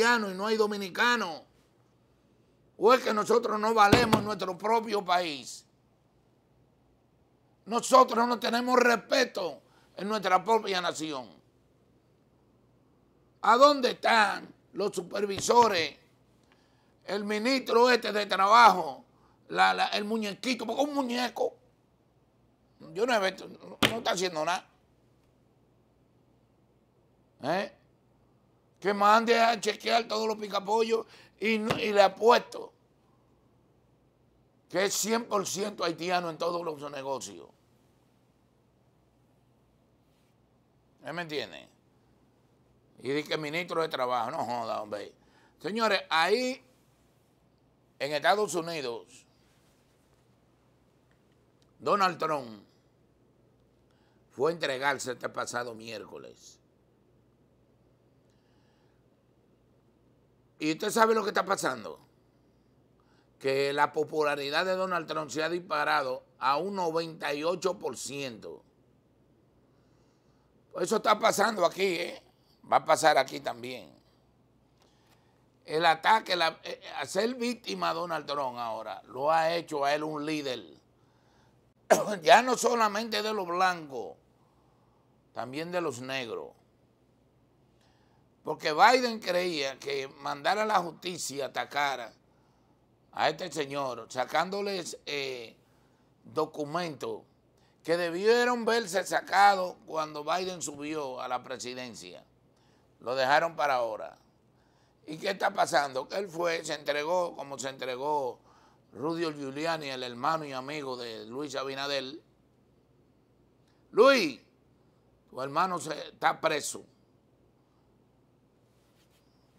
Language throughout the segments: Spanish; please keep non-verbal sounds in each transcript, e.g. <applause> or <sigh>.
y no hay dominicano O es que nosotros no valemos nuestro propio país. Nosotros no tenemos respeto en nuestra propia nación. ¿A dónde están los supervisores? El ministro este de trabajo, el muñequito, porque un muñeco. Yo no he no está haciendo nada. ¿Eh? que mande a chequear todos los picapollos y, le apuesto que es 100% haitiano en todos los negocios. ¿Eh, ¿Me entiende? Y dice que ministro de Trabajo, no joda, hombre. Señores, ahí en Estados Unidos, Donald Trump fue a entregarse este pasado miércoles Y usted sabe lo que está pasando. Que la popularidad de Donald Trump se ha disparado a un 98%. Eso está pasando aquí, ¿eh? Va a pasar aquí también. El ataque, hacer eh, eh, víctima a Donald Trump ahora, lo ha hecho a él un líder. <clears throat> ya no solamente de los blancos, también de los negros. Porque Biden creía que mandar a la justicia atacar a este señor, sacándoles eh, documentos que debieron verse sacados cuando Biden subió a la presidencia. Lo dejaron para ahora. ¿Y qué está pasando? Que él fue, se entregó como se entregó Rudio Giuliani, el hermano y amigo de Luis Abinadel. Luis, tu hermano está preso.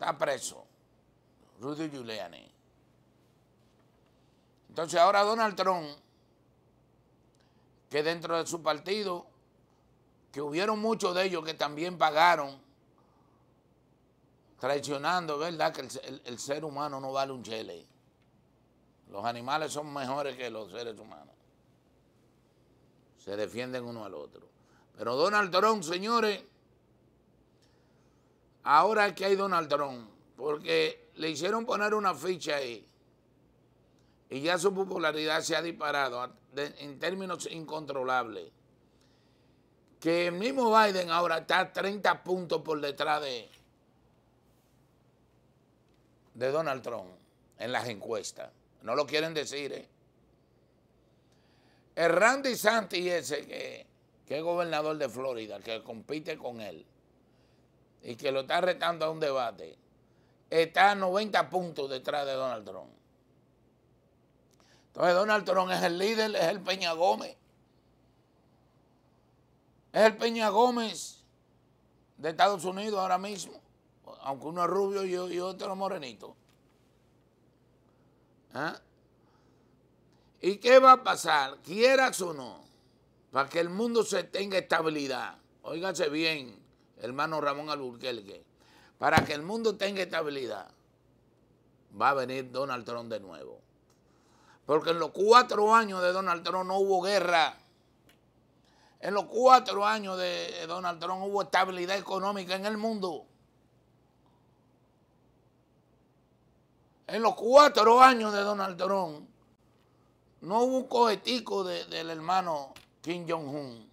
Está preso. Rudy Giuliani. Entonces ahora Donald Trump, que dentro de su partido, que hubieron muchos de ellos que también pagaron, traicionando, ¿verdad? Que el, ser humano no vale un chile. Los animales son mejores que los seres humanos. Se defienden uno al otro. Pero Donald Trump, señores, Ahora que hay Donald Trump, porque le hicieron poner una ficha ahí y ya su popularidad se ha disparado en términos incontrolables. Que el mismo Biden ahora está 30 puntos por detrás de, Donald Trump en las encuestas. No lo quieren decir, ¿eh? El Randy Santi ese que, que es gobernador de Florida, que compite con él y que lo está retando a un debate, está a 90 puntos detrás de Donald Trump. Entonces Donald Trump es el líder, es el Peña Gómez. Es el Peña Gómez de Estados Unidos ahora mismo, aunque uno es rubio y, otro es morenito. ¿Ah? ¿Y qué va a pasar? Quieras o no, para que el mundo se tenga estabilidad. Óigase bien hermano Ramón Alburquerque, para que el mundo tenga estabilidad, va a venir Donald Trump de nuevo. Porque en los cuatro años de Donald Trump no hubo guerra. En los cuatro años de Donald Trump hubo estabilidad económica en el mundo. En los cuatro años de Donald Trump no hubo cohetico del hermano Kim Jong-un.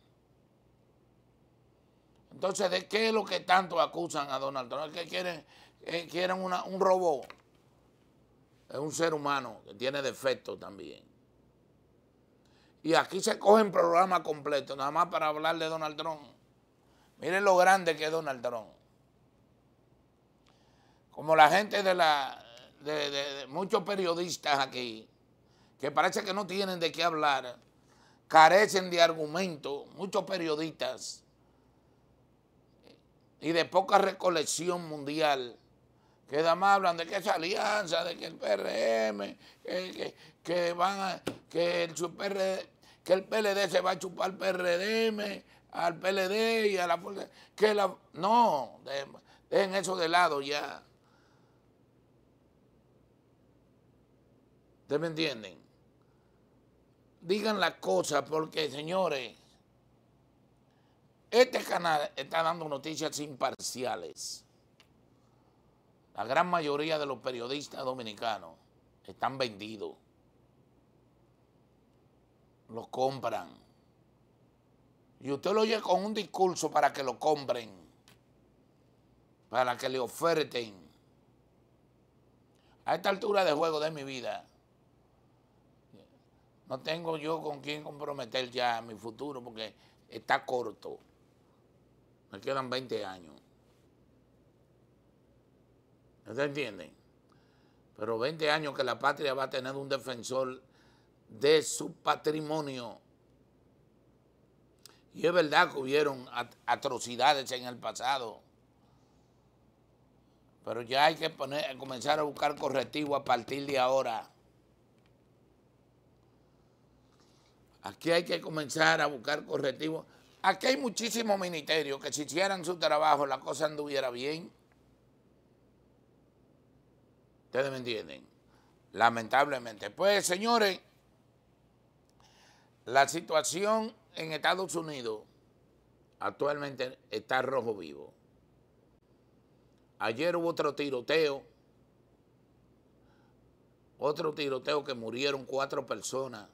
Entonces, ¿de qué es lo que tanto acusan a Donald Trump? ¿Es que quieren, eh, quieren un robot. Es un ser humano que tiene defectos también. Y aquí se cogen programas completo, nada más para hablar de Donald Trump. Miren lo grande que es Donald Trump. Como la gente de la. de, muchos periodistas aquí, que parece que no tienen de qué hablar, carecen de argumento. muchos periodistas y de poca recolección mundial, que además hablan de que esa alianza, de que el PRM, que, van que el que el PLD se va a chupar al PRDM, al PLD y a la fuerza, que la, no, dejen eso de lado ya. ¿Ustedes me entienden? Digan las cosas porque, señores, este canal está dando noticias imparciales. La gran mayoría de los periodistas dominicanos están vendidos. Los compran. Y usted lo oye con un discurso para que lo compren. Para que le oferten. A esta altura de juego de mi vida, no tengo yo con quién comprometer ya mi futuro porque está corto me quedan 20 años. ¿Ustedes entienden? Pero 20 años que la patria va a tener un defensor de su patrimonio. Y es verdad que hubieron atrocidades en el pasado. Pero ya hay que poner, comenzar a buscar correctivo a partir de ahora. Aquí hay que comenzar a buscar correctivo. Aquí hay muchísimos ministerios que si hicieran su trabajo la cosa anduviera bien. ¿Ustedes me entienden? Lamentablemente. Pues, señores, la situación en Estados Unidos actualmente está rojo vivo. Ayer hubo otro tiroteo, otro tiroteo que murieron cuatro personas